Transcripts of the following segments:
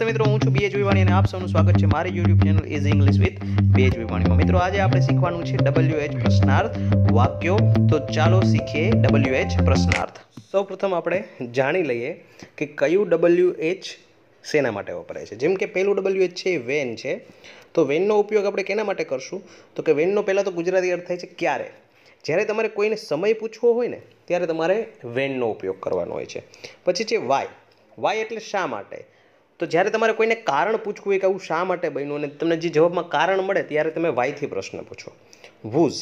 નમસ્તે મિત્રો હું છું બીએજ વિવાણી અને આપ સૌનું સ્વાગત છે મારી YouTube channel is English with બીએજ વિવાણીમાં મિત્રો આજે આપણે શીખવાનું છે ડબલ્યુ એચ પ્રશ્નાર્થ વાક્યો તો ચાલો શીખીએ ડબલ્યુ એચ પ્રશ્નાર્થ સૌ પ્રથમ આપણે જાણી લઈએ કે કયું ડબલ્યુ એચ શેના માટે વપરાય છે જેમ કે પહેલું ડબલ્યુ એચ છે વેન છે તો વેનનો ઉપયોગ આપણે કેના માટે કરશું તો કે વેનનો પહેલાં તો ગુજરાતી અર્થ થાય છે ક્યારે જ્યારે તમારે કોઈને સમય પૂછવો હોય ને ત્યારે તમારે વેનનો ઉપયોગ કરવાનો હોય છે પછી છે વાય વાય એટલે શા માટે તો જ્યારે તમારે કોઈને કારણ પૂછવું હોય કે આવું શા માટે બન્યું અને તમને જે જવાબમાં કારણ મળે ત્યારે તમે વાયથી પ્રશ્ન પૂછો વૂઝ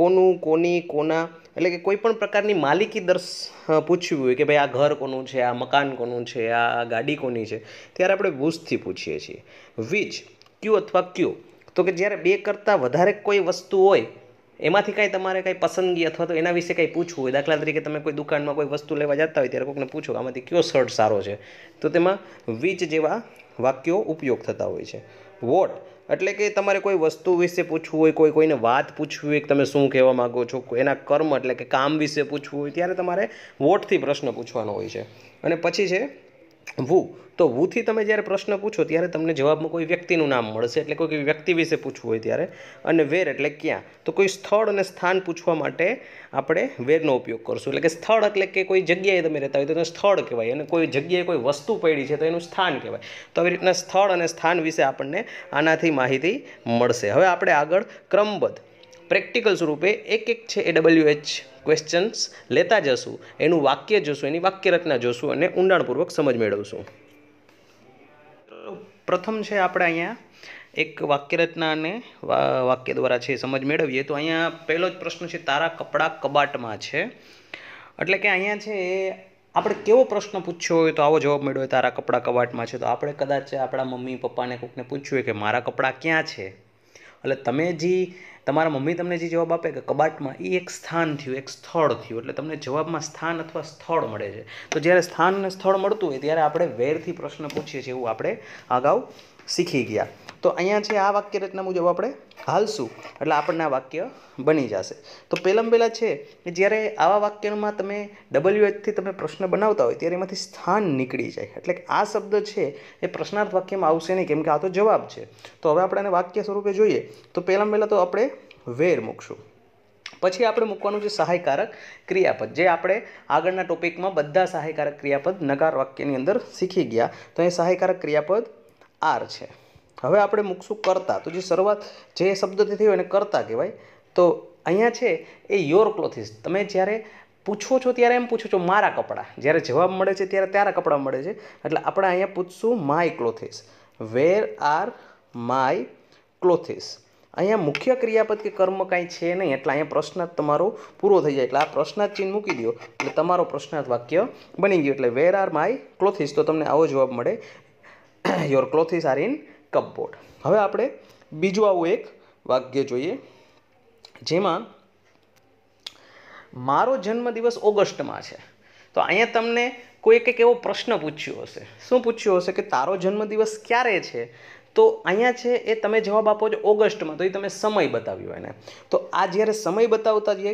કોનું કોની કોના એટલે કે કોઈ પણ પ્રકારની માલિકી દર્શ પૂછવી હોય કે ભાઈ આ ઘર કોનું છે આ મકાન કોનું છે આ ગાડી કોની છે ત્યારે આપણે વૂઝથી પૂછીએ છીએ વીજ ક્યુ અથવા ક્યુ તો કે જ્યારે બે કરતાં વધારે કોઈ વસ્તુ હોય એમાંથી કાંઈ તમારે કાંઈ પસંદગી અથવા તો એના વિશે કંઈ પૂછવું હોય દાખલા તરીકે તમે કોઈ દુકાનમાં કોઈ વસ્તુ લેવા જતા હોય ત્યારે કોઈકને પૂછો આમાંથી કયો શર્ટ સારો છે તો તેમાં વીચ જેવા વાક્યો ઉપયોગ થતા હોય છે વોટ એટલે કે તમારે કોઈ વસ્તુ વિશે પૂછવું હોય કોઈ કોઈને વાત પૂછવી હોય કે તમે શું કહેવા માગો છો એના કર્મ એટલે કે કામ વિશે પૂછવું હોય ત્યારે તમારે વોટથી પ્રશ્ન પૂછવાનો હોય છે અને પછી છે વુ તો વુથી તમે જ્યારે પ્રશ્ન પૂછો ત્યારે તમને જવાબમાં કોઈ વ્યક્તિનું નામ મળશે એટલે કોઈ વ્યક્તિ વિશે પૂછવું હોય ત્યારે અને વેર એટલે ક્યાં તો કોઈ સ્થળ અને સ્થાન પૂછવા માટે આપણે વેરનો ઉપયોગ કરશું એટલે કે સ્થળ એટલે કે કોઈ જગ્યાએ તમે રહેતા હોય તો સ્થળ કહેવાય અને કોઈ જગ્યાએ કોઈ વસ્તુ પડી છે તો એનું સ્થાન કહેવાય તો આવી રીતના સ્થળ અને સ્થાન વિશે આપણને આનાથી માહિતી મળશે હવે આપણે આગળ ક્રમબદ્ધ પ્રેક્ટિકલ સ્વરૂપે એક એક છે એ ડબલ્યુ એચ ક્વેશ્ચન્સ લેતા જશું એનું વાક્ય જોશું એની વાક્યરચના જોશું અને ઊંડાણપૂર્વક સમજ મેળવશું પ્રથમ છે આપણે અહીંયા એક વાક્યરચના અને વાક્ય દ્વારા છે સમજ મેળવીએ તો અહીંયા પહેલો જ પ્રશ્ન છે તારા કપડાં કબાટમાં છે એટલે કે અહીંયા છે એ આપણે કેવો પ્રશ્ન પૂછ્યો હોય તો આવો જવાબ મેળવ્યો તારા કપડાં કબાટમાં છે તો આપણે કદાચ આપણા મમ્મી પપ્પાને કોઈકને પૂછ્યું હોય કે મારા કપડાં ક્યાં છે એટલે તમે જે તમારા મમ્મી તમને જે જવાબ આપે કે કબાટમાં એ એક સ્થાન થયું એક સ્થળ થયું એટલે તમને જવાબમાં સ્થાન અથવા સ્થળ મળે છે તો જ્યારે સ્થાન અને સ્થળ મળતું હોય ત્યારે આપણે વેરથી પ્રશ્ન પૂછીએ છીએ એવું આપણે અગાઉ શીખી ગયા તો અહીંયા છે આ વાક્ય રચના મુજબ આપણે હાલશું એટલે આપણને આ વાક્ય બની જશે તો પહેલાં પહેલાં છે કે જ્યારે આવા વાક્યમાં તમે ડબલ્યુ એચથી તમે પ્રશ્ન બનાવતા હોય ત્યારે એમાંથી સ્થાન નીકળી જાય એટલે કે આ શબ્દ છે એ પ્રશ્નાર્થ વાક્યમાં આવશે નહીં કેમ કે આ તો જવાબ છે તો હવે આપણે આને વાક્ય સ્વરૂપે જોઈએ તો પહેલાં પહેલાં તો આપણે વેર મૂકશું પછી આપણે મૂકવાનું છે સહાયકારક ક્રિયાપદ જે આપણે આગળના ટોપિકમાં બધા સહાયકારક ક્રિયાપદ નકાર વાક્યની અંદર શીખી ગયા તો અહીં સહાયકારક ક્રિયાપદ આર છે હવે આપણે મૂકશું કરતા તો જે શરૂઆત જે શબ્દથી થયો એને કરતા કહેવાય તો અહીંયા છે એ યોર ક્લોથિસ તમે જ્યારે પૂછો છો ત્યારે એમ પૂછો છો મારા કપડાં જ્યારે જવાબ મળે છે ત્યારે તારા કપડાં મળે છે એટલે આપણે અહીંયા પૂછશું my clothes where are my clothes અહીંયા મુખ્ય ક્રિયાપદ કે કર્મ કાંઈ છે નહીં એટલે અહીંયા પ્રશ્નાર્થ તમારો પૂરો થઈ જાય એટલે આ પ્રશ્નાર્થ ચિહ્ન મૂકી દો એટલે તમારો પ્રશ્નાર્થ વાક્ય બની ગયું એટલે વેર આર માય ક્લોથિસ તો તમને આવો જવાબ મળે your clothes are in cupboard હવે આપણે બીજું આવું એક વાક્ય જોઈએ જેમાં મારો જન્મદિવસ ઓગસ્ટમાં છે તો અહીંયા તમને કોઈ એક એવો પ્રશ્ન પૂછ્યો હશે શું પૂછ્યો હશે કે તારો જન્મદિવસ ક્યારે છે તો અહીંયા છે એ તમે જવાબ આપો છો ઓગસ્ટમાં તો એ તમે સમય બતાવ્યો એને તો આ જ્યારે સમય બતાવતા જે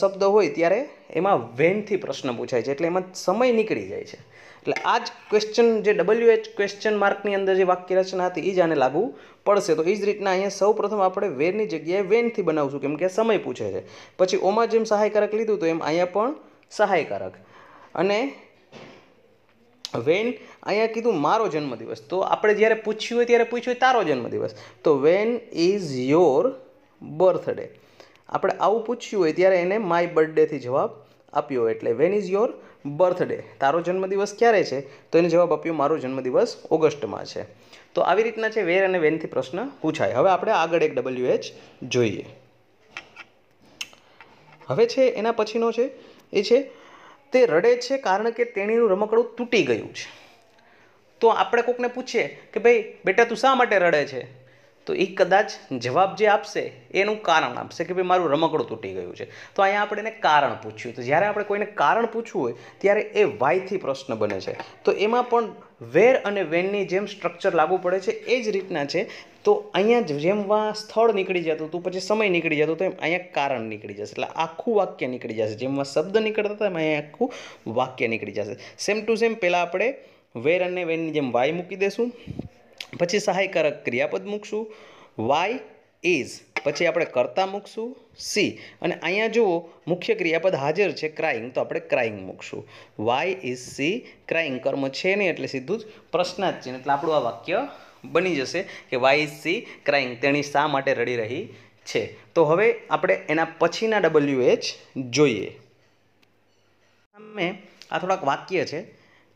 શબ્દ હોય ત્યારે એમાં વેનથી પ્રશ્ન પૂછાય છે એટલે એમાં સમય નીકળી જાય છે એટલે આ જ ક્વેશ્ચન જે ડબલ્યુ એચ ક્વેશ્ચન માર્કની અંદર જે વાક્ય રચના હતી એ જ આને લાગુ પડશે તો એ જ રીતના અહીંયા સૌ પ્રથમ આપણે વેરની જગ્યાએ વેનથી બનાવશું કેમ કે સમય પૂછે છે પછી ઓમાં જેમ સહાયકારક લીધું તો એમ અહીંયા પણ સહાયકારક અને વેન અહીંયા કીધું મારો જન્મદિવસ તો આપણે જ્યારે પૂછ્યું હોય ત્યારે પૂછ્યું હોય તારો જન્મદિવસ તો વેન ઇઝ યોર બર્થડે આપણે આવું પૂછ્યું હોય ત્યારે એને માય બર્થડેથી જવાબ આપ્યો એટલે વેન ઇઝ યોર બર્થડે તારો જન્મદિવસ ક્યારે છે તો એને જવાબ આપ્યો મારો જન્મદિવસ ઓગસ્ટમાં છે તો આવી રીતના છે વેર અને વેનથી પ્રશ્ન પૂછાય હવે આપણે આગળ એક ડબલ્યુ એચ જોઈએ હવે છે એના પછીનો છે એ છે તે રડે છે કારણ કે તેણીનું રમકડું તૂટી ગયું છે તો આપણે કોકને પૂછીએ કે ભાઈ બેટા તું શા માટે રડે છે તો એ કદાચ જવાબ જે આપશે એનું કારણ આપશે કે ભાઈ મારું રમકડું તૂટી ગયું છે તો અહીંયા આપણે એને કારણ પૂછ્યું તો જ્યારે આપણે કોઈને કારણ પૂછવું હોય ત્યારે એ વાયથી પ્રશ્ન બને છે તો એમાં પણ વેર અને વેનની જેમ સ્ટ્રક્ચર લાગુ પડે છે એ જ રીતના છે તો અહીંયા જેમ વા સ્થળ નીકળી જતું હતું પછી સમય નીકળી જતો તો એમ અહીંયા કારણ નીકળી જશે એટલે આખું વાક્ય નીકળી જશે જેમમાં શબ્દ નીકળતા હતા એમાં અહીંયા આખું વાક્ય નીકળી જશે સેમ ટુ સેમ પહેલાં આપણે વેર અને વેરની જેમ વાય મૂકી દેશું પછી સહાયકારક ક્રિયાપદ મૂકશું વાય ઇઝ પછી આપણે કરતા મૂકશું સી અને અહીંયા જુઓ મુખ્ય ક્રિયાપદ હાજર છે ક્રાઇંગ તો આપણે ક્રાઇંગ મૂકશું વાય ઇઝ સી ક્રાઇંગ કર્મ છે નહીં એટલે સીધું જ પ્રશ્નાર્થ ચિહ્ન એટલે આપણું આ વાક્ય બની જશે કે વાય ઇઝ સી ક્રાઇંગ તેણી શા માટે રડી રહી છે તો હવે આપણે એના પછીના ડબલ્યુ એચ જોઈએ સામે આ થોડાક વાક્ય છે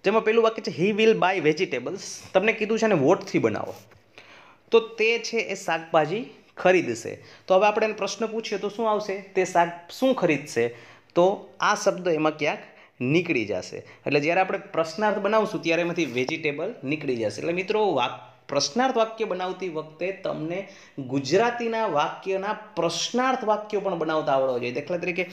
જેમાં પહેલું વાક્ય છે હી વિલ બાય વેજીટેબલ્સ તમને કીધું છે ને વોટથી બનાવો તો તે છે એ શાકભાજી ખરીદશે તો હવે આપણે એને પ્રશ્ન પૂછીએ તો શું આવશે તે શાક શું ખરીદશે તો આ શબ્દ એમાં ક્યાંક નીકળી જશે એટલે જ્યારે આપણે પ્રશ્નાર્થ બનાવશું ત્યારે એમાંથી વેજીટેબલ નીકળી જશે એટલે મિત્રો વાક પ્રશ્નાર્થ વાક્ય બનાવતી વખતે તમને ગુજરાતીના વાક્યના પ્રશ્નાર્થ વાક્યો પણ બનાવતા આવડવા જોઈએ દાખલા તરીકે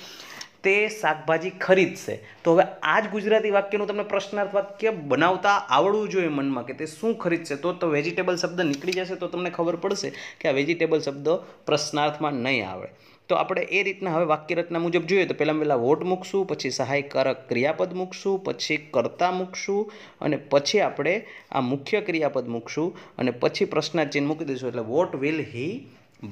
તે શાકભાજી ખરીદશે તો હવે આ જ ગુજરાતી વાક્યનું તમને પ્રશ્નાર્થ વાક્ય બનાવતા આવડવું જોઈએ મનમાં કે તે શું ખરીદશે તો તો વેજીટેબલ શબ્દ નીકળી જશે તો તમને ખબર પડશે કે આ વેજીટેબલ શબ્દ પ્રશ્નાર્થમાં નહીં આવે તો આપણે એ રીતના હવે વાક્યરચના મુજબ જોઈએ તો પહેલાં પહેલાં વોટ મૂકશું પછી સહાયકારક ક્રિયાપદ મૂકશું પછી કર્તા મૂકશું અને પછી આપણે આ મુખ્ય ક્રિયાપદ મૂકશું અને પછી પ્રશ્નાચિહ્ન મૂકી દઈશું એટલે વોટ વિલ હી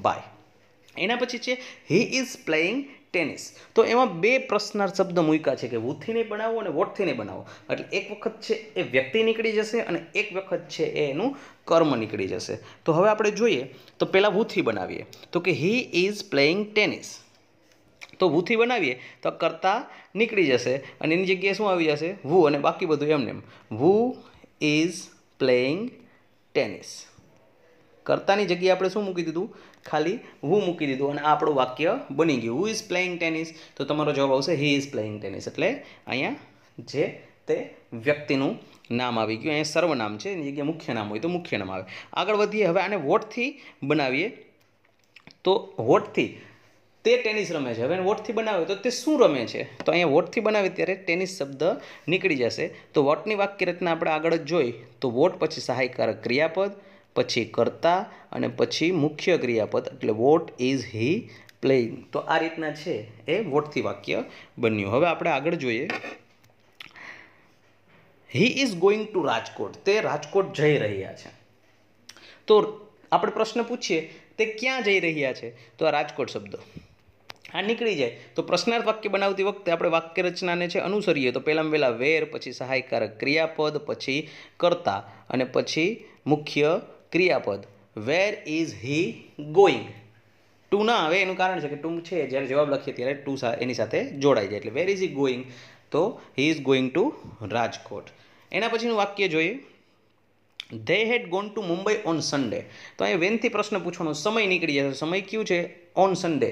બાય એના પછી છે હી ઇઝ પ્લેઇંગ ટેનિસ તો એમાં બે પ્રશ્નાર્થ શબ્દ મૂક્યા છે કે નહીં બનાવો અને નહીં બનાવો એટલે એક વખત છે એ વ્યક્તિ નીકળી જશે અને એક વખત છે એ એનું કર્મ નીકળી જશે તો હવે આપણે જોઈએ તો પહેલાં વુથી બનાવીએ તો કે હી ઇઝ પ્લેઇંગ ટેનિસ તો વુથી બનાવીએ તો કરતા નીકળી જશે અને એની જગ્યાએ શું આવી જશે વુ અને બાકી બધું એમને એમ વુ ઇઝ પ્લેઇંગ ટેનિસ કરતાની જગ્યાએ આપણે શું મૂકી દીધું ખાલી હું મૂકી દીધું અને આપણું વાક્ય બની ગયું હુ ઇઝ પ્લેઇંગ ટેનિસ તો તમારો જવાબ આવશે હી ઇઝ પ્લેઇંગ ટેનિસ એટલે અહીંયા જે તે વ્યક્તિનું નામ આવી ગયું અહીંયા સર્વનામ છે એની જગ્યાએ મુખ્ય નામ હોય તો મુખ્ય નામ આવે આગળ વધીએ હવે આને વોટથી બનાવીએ તો વોટથી તે ટેનિસ રમે છે હવે એને વોટથી બનાવે તો તે શું રમે છે તો અહીંયા વોટથી બનાવે ત્યારે ટેનિસ શબ્દ નીકળી જશે તો વોટની વાક્ય રચના આપણે આગળ જ જોઈ તો વોટ પછી સહાયકારક ક્રિયાપદ પછી કર્તા અને પછી મુખ્ય ક્રિયાપદ એટલે વોટ ઇઝ હી પ્લેઇંગ તો આ રીતના છે એ વોટથી વાક્ય બન્યું હવે આપણે આગળ જોઈએ he is going to Rajkot તે રાજકોટ જઈ રહ્યા છે તો આપણે પ્રશ્ન પૂછીએ તે ક્યાં જઈ રહ્યા છે તો આ રાજકોટ શબ્દ આ નીકળી જાય તો પ્રશ્નાર્થ વાક્ય બનાવતી વખતે આપણે વાક્ય રચનાને છે અનુસરીએ તો પહેલાં વહેલા વેર પછી સહાયકારક ક્રિયાપદ પછી કરતા અને પછી મુખ્ય ક્રિયાપદ where is he going to ના આવે એનું કારણ છે કે ટુ છે જ્યારે જવાબ લખીએ ત્યારે ટુ એની સાથે જોડાઈ જાય એટલે વેર ઇઝ હી ગોઈંગ તો he is going to Rajkot એના પછીનું વાક્ય જોઈએ they had gone to Mumbai on Sunday તો અહીં વેનથી પ્રશ્ન પૂછવાનો સમય નીકળી જશે સમય કયું છે ઓન સન્ડે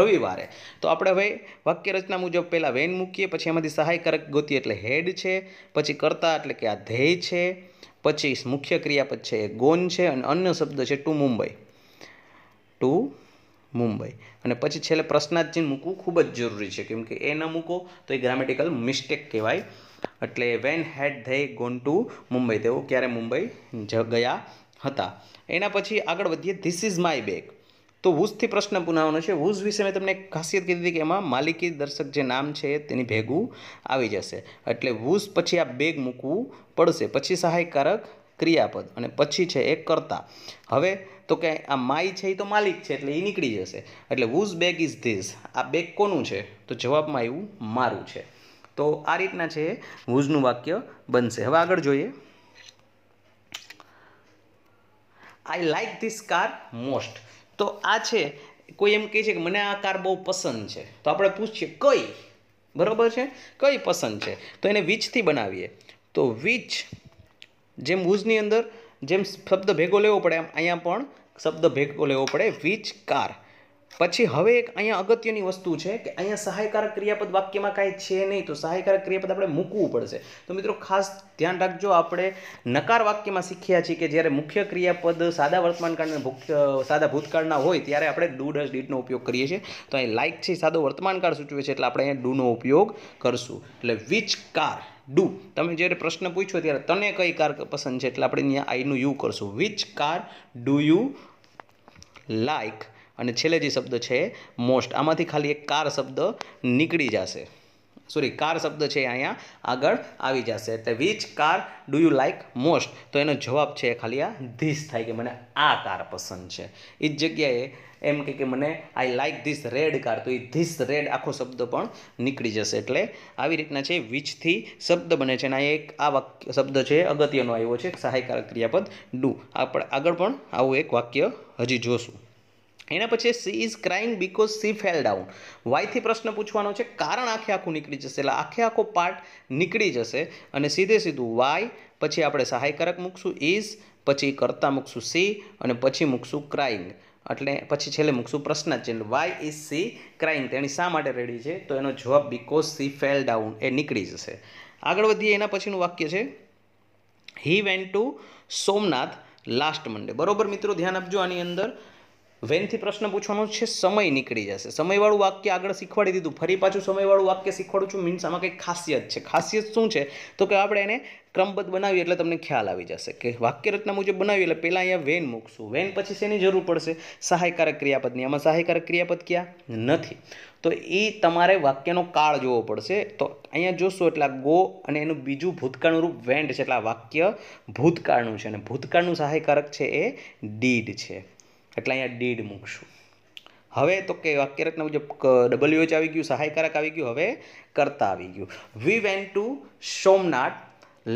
રવિવારે તો આપણે હવે વાક્ય રચના મુજબ પહેલાં વેન મૂકીએ પછી એમાંથી સહાયકારક ગોતીએ એટલે હેડ છે પછી કરતા એટલે કે આ ધ્યેય છે પછી મુખ્ય ક્રિયાપદ છે એ ગોન છે અને અન્ય શબ્દ છે ટુ મુંબઈ ટુ મુંબઈ અને પછી છેલ્લે પ્રશ્નાર્થ ચિહ્ન મૂકવું ખૂબ જ જરૂરી છે કેમ કે એ ન મૂકો તો એ ગ્રામેટિકલ મિસ્ટેક કહેવાય એટલે when had they gone to Mumbai તેઓ ક્યારે મુંબઈ જ ગયા હતા એના પછી આગળ વધીએ ધીસ ઇઝ માય બેગ તો વૂઝથી પ્રશ્ન પુનાવવાનો છે વૂઝ વિશે મેં તમને ખાસિયત કીધી હતી કે એમાં માલિકી દર્શક જે નામ છે તેની ભેગું આવી જશે એટલે વૂઝ પછી આ બેગ મૂકવું પડશે પછી સહાયકારક ક્રિયાપદ અને પછી છે એ કરતા હવે તો કે આ માય છે એ તો માલિક છે એટલે એ નીકળી જશે એટલે વૂઝ બેગ ઇઝ ધીસ આ બેગ કોનું છે તો જવાબમાં આવ્યું મારું છે તો આ રીતના છે વૂઝનું વાક્ય બનશે હવે આગળ જોઈએ I like this car most તો આ છે કોઈ એમ કહે છે કે મને આ કાર બહુ પસંદ છે તો આપણે પૂછીએ કઈ બરાબર છે કઈ પસંદ છે તો એને વીચથી બનાવીએ તો વીચ જેમ વૂઝની અંદર જેમ શબ્દ ભેગો લેવો પડે એમ અહીંયા પણ શબ્દ ભેગો લેવો પડે વીચ કાર પછી હવે એક અહીંયા અગત્યની વસ્તુ છે કે અહીંયા સહાયકારક ક્રિયાપદ વાક્યમાં કાંઈ છે નહીં તો સહાયકારક ક્રિયાપદ આપણે મૂકવું પડશે તો મિત્રો ખાસ ધ્યાન રાખજો આપણે નકાર વાક્યમાં શીખ્યા છીએ કે જ્યારે મુખ્ય ક્રિયાપદ સાદા વર્તમાનકાળના મુખ્ય સાદા ભૂતકાળના હોય ત્યારે આપણે ડૂ ડસ ડીટનો ઉપયોગ કરીએ છીએ તો અહીં લાઇક છે સાદો વર્તમાનકાળ સૂચવે છે એટલે આપણે અહીંયા ડુનો ઉપયોગ કરશું એટલે વિચ કાર ડુ તમે જ્યારે પ્રશ્ન પૂછો ત્યારે તને કઈ કાર પસંદ છે એટલે આપણે અહીંયા આઈનું યુ કરશું which car do you like અને છેલ્લે જે શબ્દ છે મોસ્ટ આમાંથી ખાલી એક કાર શબ્દ નીકળી જશે સોરી કાર શબ્દ છે અહીંયા આગળ આવી જશે એટલે which car do you like most તો એનો જવાબ છે ખાલી આ ધીસ થાય કે મને આ કાર પસંદ છે એ જ જગ્યાએ એમ કે કે મને I like this red car તો એ ધીસ રેડ આખો શબ્દ પણ નીકળી જશે એટલે આવી રીતના છે વિચથી શબ્દ બને છે અને આ એક આ વાક્ય શબ્દ છે અગત્યનો આવ્યો છે સહાયકારક ક્રિયાપદ ડુ આપણે આગળ પણ આવું એક વાક્ય હજી જોશું એના પછી she is crying because she fell down વાયથી પ્રશ્ન પૂછવાનો છે કારણ આખે આખું નીકળી જશે એટલે આખે આખો પાર્ટ નીકળી જશે અને સીધે સીધું વાય પછી આપણે સહાયકારક મૂકશું ઇઝ પછી કરતા મૂકશું સી અને પછી મૂકશું ક્રાઇંગ એટલે પછી છેલ્લે મૂકશું પ્રશ્ન ચિહ્ન વાય ઇઝ સી ક્રાઇંગ તેણી શા માટે રેડી છે તો એનો જવાબ બિકોઝ સી ફેલ ડાઉન એ નીકળી જશે આગળ વધીએ એના પછીનું વાક્ય છે he went to Somnath last Monday બરોબર મિત્રો ધ્યાન આપજો આની અંદર વેનથી પ્રશ્ન પૂછવાનો છે સમય નીકળી જશે સમયવાળું વાક્ય આગળ શીખવાડી દીધું ફરી પાછું સમયવાળું વાક્ય શીખવાડું છું મીન્સ આમાં કંઈક ખાસિયત છે ખાસિયત શું છે તો કે આપણે એને ક્રમબદ્ધ બનાવીએ એટલે તમને ખ્યાલ આવી જશે કે વાક્ય રચના મુજબ બનાવીએ એટલે પહેલાં અહીંયા વેન મૂકશું વેન પછી શેની જરૂર પડશે સહાયકારક ક્રિયાપદની આમાં સહાયકારક ક્રિયાપદ ક્યાં નથી તો એ તમારે વાક્યનો કાળ જોવો પડશે તો અહીંયા જોશો એટલે આ ગો અને એનું બીજું ભૂતકાળનું રૂપ વેન્ટ છે એટલે આ વાક્ય ભૂતકાળનું છે અને ભૂતકાળનું સહાયકારક છે એ ડીડ છે એટલે અહીંયા ડીડ મૂકશું હવે તો કે વાક્યરચના મુજબ ડબલ્યુ એચ આવી ગયું સહાયકારક આવી ગયું હવે કરતા આવી ગયું we went to Somnath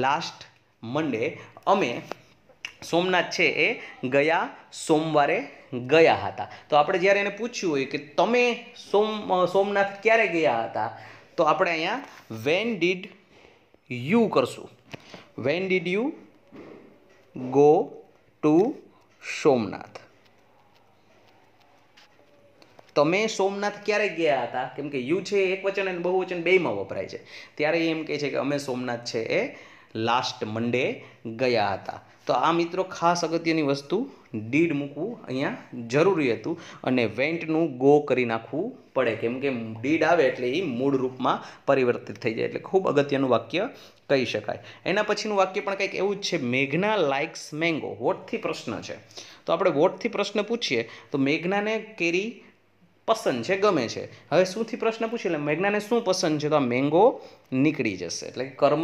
last Monday અમે સોમનાથ છે એ ગયા સોમવારે ગયા હતા તો આપણે જ્યારે એને પૂછ્યું હોય કે તમે સોમ સોમનાથ ક્યારે ગયા હતા તો આપણે અહીંયા વેન ડીડ યુ કરશું when did you go to Somnath તમે સોમનાથ ક્યારે ગયા હતા કેમ કે યુ છે એક વચન અને બહુવચન બેમાં વપરાય છે ત્યારે એમ કહે છે કે અમે સોમનાથ છે એ લાસ્ટ મંડે ગયા હતા તો આ મિત્રો ખાસ અગત્યની વસ્તુ ડીડ મૂકવું અહીંયા જરૂરી હતું અને વેન્ટનું ગો કરી નાખવું પડે કેમ કે ડીડ આવે એટલે એ મૂળ રૂપમાં પરિવર્તિત થઈ જાય એટલે ખૂબ અગત્યનું વાક્ય કહી શકાય એના પછીનું વાક્ય પણ કંઈક એવું જ છે મેઘના લાઇક્સ મેંગો વોટથી પ્રશ્ન છે તો આપણે વોટથી પ્રશ્ન પૂછીએ તો મેઘનાને કેરી પસંદ છે ગમે છે હવે શુંથી પ્રશ્ન પૂછી લે મેઘનાને શું પસંદ છે તો આ મેંગો નીકળી જશે એટલે કર્મ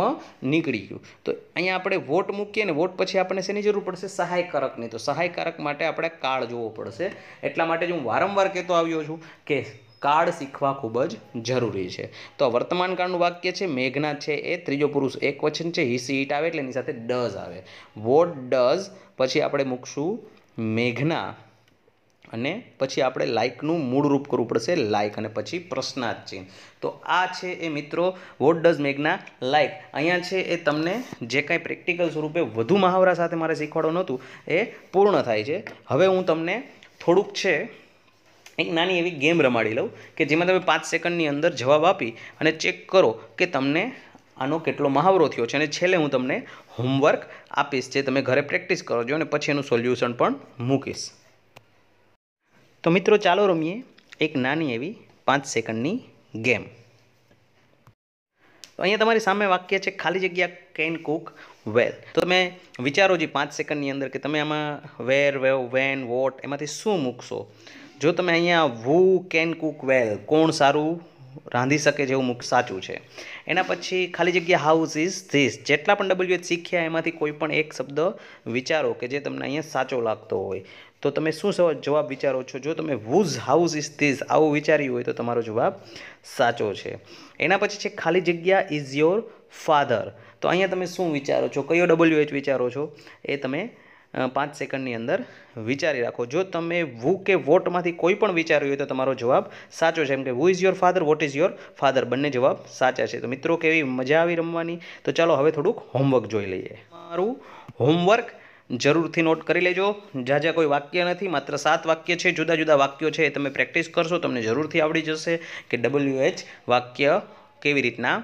નીકળી ગયું તો અહીંયા આપણે વોટ મૂકીએ ને વોટ પછી આપણને શેની જરૂર પડશે સહાયકારકની તો સહાયકારક માટે આપણે કાળ જોવો પડશે એટલા માટે જ હું વારંવાર કહેતો આવ્યો છું કે કાળ શીખવા ખૂબ જ જરૂરી છે તો વર્તમાન કાળનું વાક્ય છે મેઘના છે એ ત્રીજો પુરુષ એક વચન છે હિસી સીટ આવે એટલે એની સાથે ડઝ આવે વોટ ડઝ પછી આપણે મૂકશું મેઘના અને પછી આપણે લાઇકનું મૂળરૂપ કરવું પડશે લાઇક અને પછી પ્રશ્નાર્થ ચિહ્ન તો આ છે એ મિત્રો વોટ ડઝ મેગના લાઇક અહીંયા છે એ તમને જે કાંઈ પ્રેક્ટિકલ સ્વરૂપે વધુ મહાવરા સાથે મારે શીખવાડવાનું નહોતું એ પૂર્ણ થાય છે હવે હું તમને થોડુંક છે એક નાની એવી ગેમ રમાડી લઉં કે જેમાં તમે પાંચ સેકન્ડની અંદર જવાબ આપી અને ચેક કરો કે તમને આનો કેટલો મહાવરો થયો છે અને છેલ્લે હું તમને હોમવર્ક આપીશ જે તમે ઘરે પ્રેક્ટિસ કરો છો અને પછી એનું સોલ્યુશન પણ મૂકીશ તો મિત્રો ચાલો રમીએ એક નાની એવી પાંચ સેકન્ડની ગેમ તો અહીંયા તમારી સામે વાક્ય છે ખાલી જગ્યા કેન કુક વેલ તો તમે વિચારો જે પાંચ સેકન્ડની અંદર કે તમે આમાં વેર વેવ વેન વોટ એમાંથી શું મૂકશો જો તમે અહીંયા વુ કેન કુક વેલ કોણ સારું રાંધી શકે જેવું મુખ સાચું છે એના પછી ખાલી જગ્યા હાઉસ ઇઝ ધીસ જેટલા પણ ડબલ્યુ એચ શીખ્યા એમાંથી કોઈ પણ એક શબ્દ વિચારો કે જે તમને અહીંયા સાચો લાગતો હોય તો તમે શું જવાબ વિચારો છો જો તમે વુઝ હાઉસ ઇઝ ધીઝ આવું વિચાર્યું હોય તો તમારો જવાબ સાચો છે એના પછી છે ખાલી જગ્યા ઇઝ યોર ફાધર તો અહીંયા તમે શું વિચારો છો કયો ડબલ્યુ એચ વિચારો છો એ તમે પાંચ સેકન્ડની અંદર વિચારી રાખો જો તમે વુ કે વોટમાંથી કોઈ પણ વિચાર્યું હોય તો તમારો જવાબ સાચો છે એમ કે who is your father what is your father બંને જવાબ સાચા છે તો મિત્રો કેવી મજા આવી રમવાની તો ચાલો હવે થોડુંક હોમવર્ક જોઈ લઈએ મારું હોમવર્ક જરૂરથી નોટ કરી લેજો જ્યાં કોઈ વાક્ય નથી માત્ર સાત વાક્ય છે જુદા જુદા વાક્યો છે એ તમે પ્રેક્ટિસ કરશો તમને જરૂરથી આવડી જશે કે ડબલ્યુ એચ વાક્ય કેવી રીતના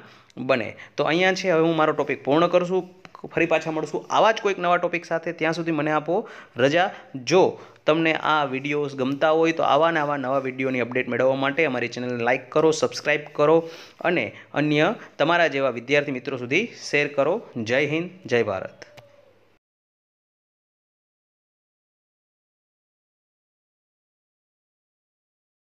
બને તો અહીંયા છે હવે હું મારો ટોપિક પૂર્ણ કરશું ફરી પાછા મળશું આવા જ કોઈક નવા ટોપિક સાથે ત્યાં સુધી મને આપો રજા જો તમને આ વિડીયોઝ ગમતા હોય તો આવા ને આવા નવા વિડીયોની અપડેટ મેળવવા માટે અમારી ચેનલને લાઇક કરો સબસ્ક્રાઇબ કરો અને અન્ય તમારા જેવા વિદ્યાર્થી મિત્રો સુધી શેર કરો જય હિન્દ જય ભારત